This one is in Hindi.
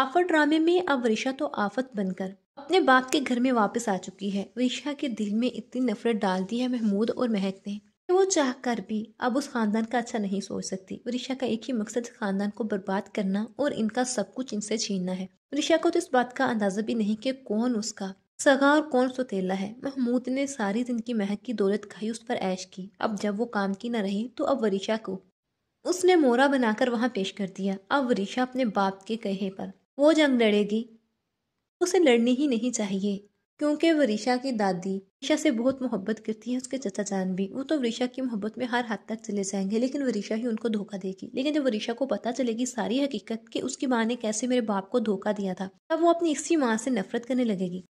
आफत ड्रामे में अब ऋषा तो आफत बनकर अपने बाप के घर में वापस आ चुकी है ऋषा के दिल में इतनी नफरत डाल दी है महमूद और महक ने कि वो चाह कर भी अब उस खानदान का अच्छा नहीं सोच सकती ऋषा का एक ही मकसद खानदान को बर्बाद करना और इनका सब कुछ इनसे छीनना है ऋषा को तो इस बात का अंदाजा भी नहीं कि कौन उसका सगा और कौन सोतेला है महमूद ने सारी दिन की महक की दौलत खाई उस पर ऐश की अब जब वो काम की न रही तो अब वरीशा को उसने मोरा बनाकर वहां पेश कर दिया अब वरीशा अपने बाप के कहे पर वो जंग लड़ेगी उसे लड़नी ही नहीं चाहिए क्योंकि वरीशा की दादी ऋषा से बहुत मोहब्बत करती है उसके चचा जान भी वो तो वरीशा की मोहब्बत में हर हद तक चले जाएंगे लेकिन वरीशा ही उनको धोखा देगी लेकिन जब वरीशा को पता चलेगी सारी हकीकत कि उसकी माँ ने कैसे मेरे बाप को धोखा दिया था तब वो अपनी इसी माँ से नफरत करने लगेगी